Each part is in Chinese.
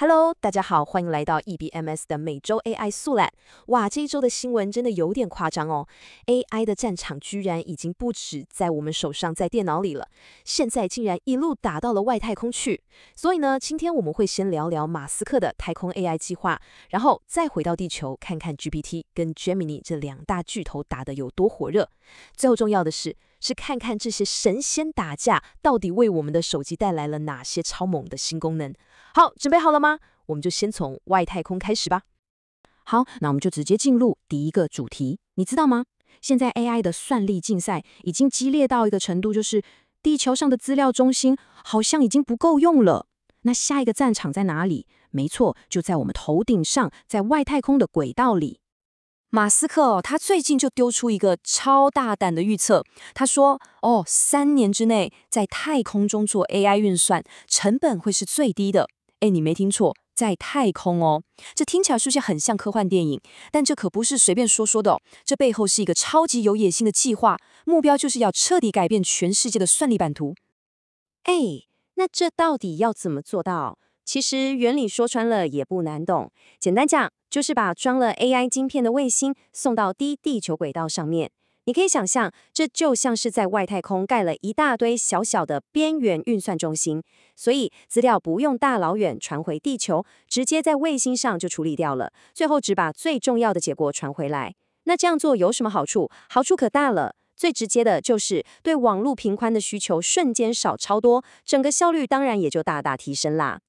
Hello，大家好，欢迎来到 E B M S 的每周 AI 速览。哇，这一周的新闻真的有点夸张哦。AI 的战场居然已经不止在我们手上，在电脑里了，现在竟然一路打到了外太空去。所以呢，今天我们会先聊聊马斯克的太空 AI 计划，然后再回到地球看看 GPT 跟 Gemini 这两大巨头打得有多火热。最后重要的是，是看看这些神仙打架到底为我们的手机带来了哪些超猛的新功能。好，准备好了吗？我们就先从外太空开始吧。好，那我们就直接进入第一个主题。你知道吗？现在 AI 的算力竞赛已经激烈到一个程度，就是地球上的资料中心好像已经不够用了。那下一个战场在哪里？没错，就在我们头顶上，在外太空的轨道里。马斯克哦，他最近就丢出一个超大胆的预测，他说哦，三年之内，在太空中做 AI 运算，成本会是最低的。哎，你没听错，在太空哦！这听起来是不是很像科幻电影？但这可不是随便说说的哦！这背后是一个超级有野心的计划，目标就是要彻底改变全世界的算力版图。哎，那这到底要怎么做到？其实原理说穿了也不难懂，简单讲就是把装了 AI 晶片的卫星送到低地球轨道上面。你可以想象，这就像是在外太空盖了一大堆小小的边缘运算中心，所以资料不用大老远传回地球，直接在卫星上就处理掉了，最后只把最重要的结果传回来。那这样做有什么好处？好处可大了！最直接的就是对网络频宽的需求瞬间少超多，整个效率当然也就大大提升啦。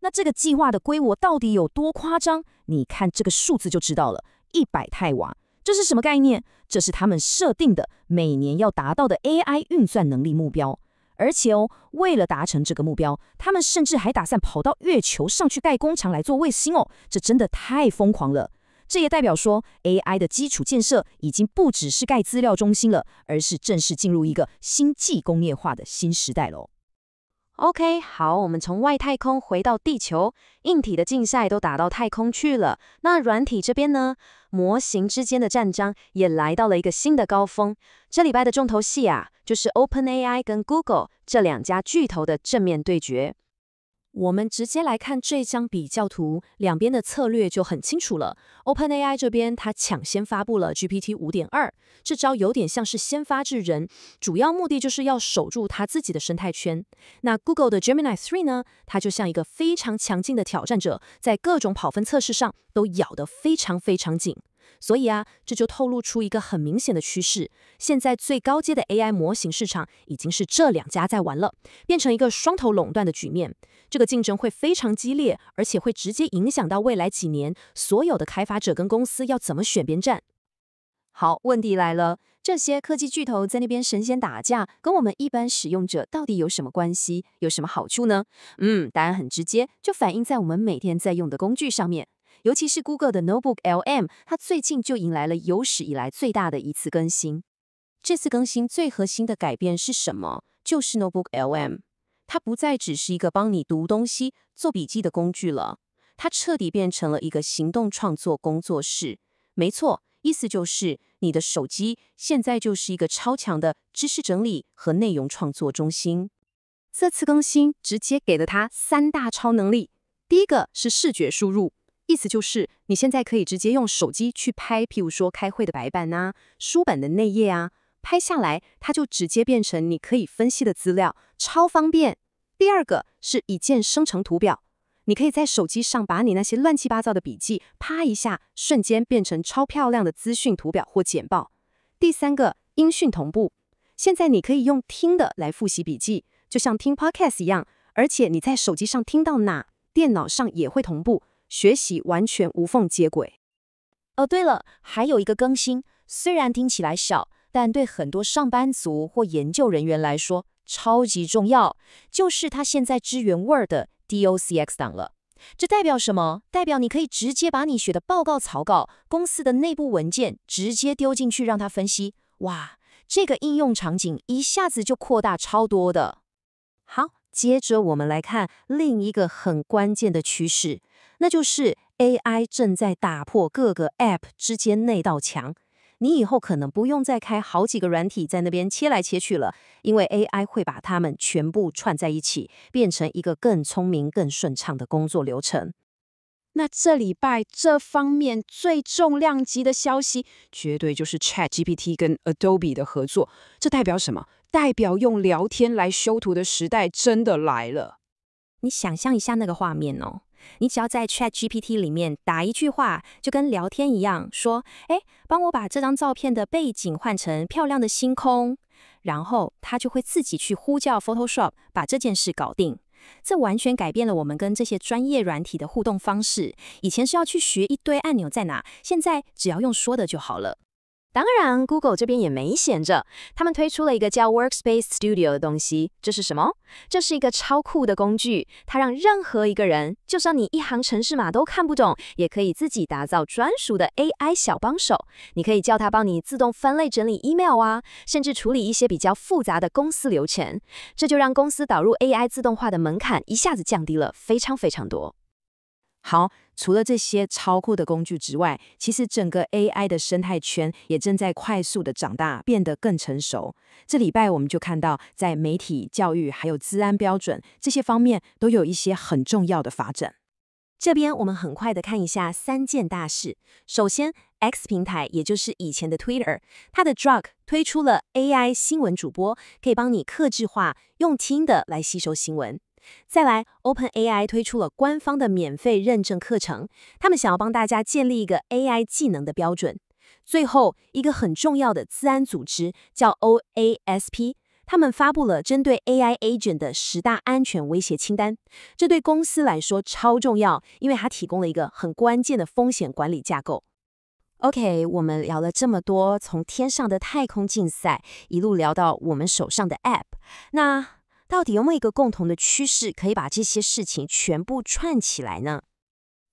那这个计划的规模到底有多夸张？你看这个数字就知道了：一百太瓦。这是什么概念？这是他们设定的每年要达到的 AI 运算能力目标。而且哦，为了达成这个目标，他们甚至还打算跑到月球上去盖工厂来做卫星哦，这真的太疯狂了。这也代表说，AI 的基础建设已经不只是盖资料中心了，而是正式进入一个星际工业化的新时代喽。OK，好，我们从外太空回到地球，硬体的竞赛都打到太空去了。那软体这边呢？模型之间的战争也来到了一个新的高峰。这礼拜的重头戏啊，就是 OpenAI 跟 Google 这两家巨头的正面对决。我们直接来看这张比较图，两边的策略就很清楚了。OpenAI 这边，它抢先发布了 GPT 5.2，这招有点像是先发制人，主要目的就是要守住它自己的生态圈。那 Google 的 Gemini 3呢？它就像一个非常强劲的挑战者，在各种跑分测试上都咬得非常非常紧。所以啊，这就透露出一个很明显的趋势：现在最高阶的 AI 模型市场已经是这两家在玩了，变成一个双头垄断的局面。这个竞争会非常激烈，而且会直接影响到未来几年所有的开发者跟公司要怎么选边站。好，问题来了：这些科技巨头在那边神仙打架，跟我们一般使用者到底有什么关系？有什么好处呢？嗯，答案很直接，就反映在我们每天在用的工具上面。尤其是 Google 的 Notebook LM，它最近就迎来了有史以来最大的一次更新。这次更新最核心的改变是什么？就是 Notebook LM，它不再只是一个帮你读东西、做笔记的工具了，它彻底变成了一个行动创作工作室。没错，意思就是你的手机现在就是一个超强的知识整理和内容创作中心。这次更新直接给了它三大超能力。第一个是视觉输入。意思就是，你现在可以直接用手机去拍，譬如说开会的白板呐、书本的内页啊，拍下来它就直接变成你可以分析的资料，超方便。第二个是一键生成图表，你可以在手机上把你那些乱七八糟的笔记，啪一下瞬间变成超漂亮的资讯图表或简报。第三个音讯同步，现在你可以用听的来复习笔记，就像听 podcast 一样，而且你在手机上听到哪，电脑上也会同步。学习完全无缝接轨。哦，对了，还有一个更新，虽然听起来小，但对很多上班族或研究人员来说超级重要，就是它现在支援 Word DOCX 档了。这代表什么？代表你可以直接把你学的报告草稿、公司的内部文件直接丢进去让他分析。哇，这个应用场景一下子就扩大超多的。好，接着我们来看另一个很关键的趋势。那就是 AI 正在打破各个 App 之间那道墙，你以后可能不用再开好几个软体在那边切来切去了，因为 AI 会把它们全部串在一起，变成一个更聪明、更顺畅的工作流程。那这礼拜这方面最重量级的消息，绝对就是 Chat GPT 跟 Adobe 的合作。这代表什么？代表用聊天来修图的时代真的来了。你想象一下那个画面哦。你只要在 Chat GPT 里面打一句话，就跟聊天一样，说：“哎，帮我把这张照片的背景换成漂亮的星空。”然后它就会自己去呼叫 Photoshop，把这件事搞定。这完全改变了我们跟这些专业软体的互动方式。以前是要去学一堆按钮在哪，现在只要用说的就好了。当然，Google 这边也没闲着，他们推出了一个叫 Workspace Studio 的东西。这是什么？这是一个超酷的工具，它让任何一个人，就算你一行程式码都看不懂，也可以自己打造专属的 AI 小帮手。你可以叫它帮你自动分类整理 email 啊，甚至处理一些比较复杂的公司流程。这就让公司导入 AI 自动化的门槛一下子降低了非常非常多。好，除了这些超酷的工具之外，其实整个 AI 的生态圈也正在快速的长大，变得更成熟。这礼拜我们就看到，在媒体、教育还有治安标准这些方面，都有一些很重要的发展。这边我们很快的看一下三件大事。首先，X 平台也就是以前的 Twitter，它的 Doug 推出了 AI 新闻主播，可以帮你克制化用听的来吸收新闻。再来，OpenAI 推出了官方的免费认证课程，他们想要帮大家建立一个 AI 技能的标准。最后，一个很重要的自安组织叫 OASP，他们发布了针对 AI agent 的十大安全威胁清单，这对公司来说超重要，因为它提供了一个很关键的风险管理架构。OK，我们聊了这么多，从天上的太空竞赛一路聊到我们手上的 App，那。到底有没有一个共同的趋势可以把这些事情全部串起来呢？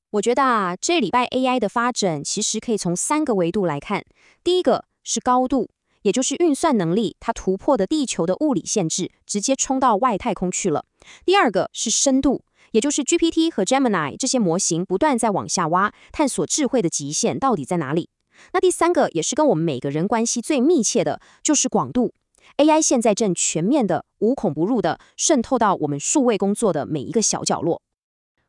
我觉得啊，这礼拜 AI 的发展其实可以从三个维度来看。第一个是高度，也就是运算能力，它突破的地球的物理限制，直接冲到外太空去了。第二个是深度，也就是 GPT 和 Gemini 这些模型不断在往下挖，探索智慧的极限到底在哪里。那第三个也是跟我们每个人关系最密切的，就是广度。AI 现在正全面的、无孔不入的渗透到我们数位工作的每一个小角落。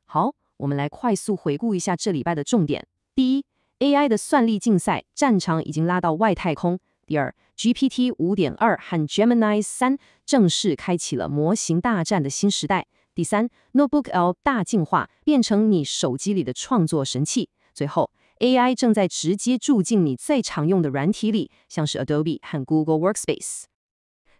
好，我们来快速回顾一下这礼拜的重点：第一，AI 的算力竞赛战场已经拉到外太空；第二，GPT 5.2和 Gemini 3正式开启了模型大战的新时代；第三，Notebook L 大进化，变成你手机里的创作神器；最后，AI 正在直接住进你最常用的软体里，像是 Adobe 和 Google Workspace。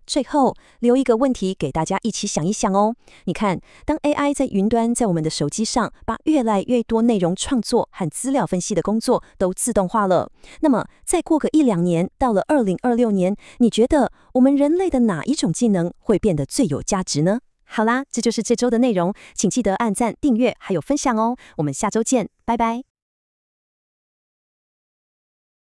最后留一个问题给大家一起想一想哦。你看，当 AI 在云端，在我们的手机上，把越来越多内容创作和资料分析的工作都自动化了，那么再过个一两年，到了二零二六年，你觉得我们人类的哪一种技能会变得最有价值呢？好啦，这就是这周的内容，请记得按赞、订阅还有分享哦。我们下周见，拜拜。